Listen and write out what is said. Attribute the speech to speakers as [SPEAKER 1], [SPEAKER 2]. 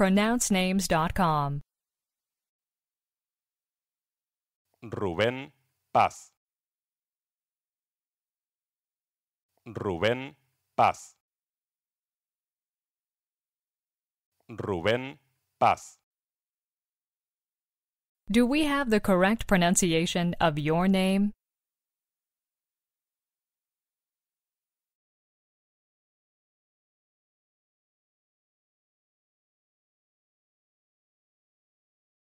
[SPEAKER 1] pronouncenames.com.
[SPEAKER 2] Rubén Paz. Rubén Paz. Rubén Paz.
[SPEAKER 1] Do we have the correct pronunciation of your name?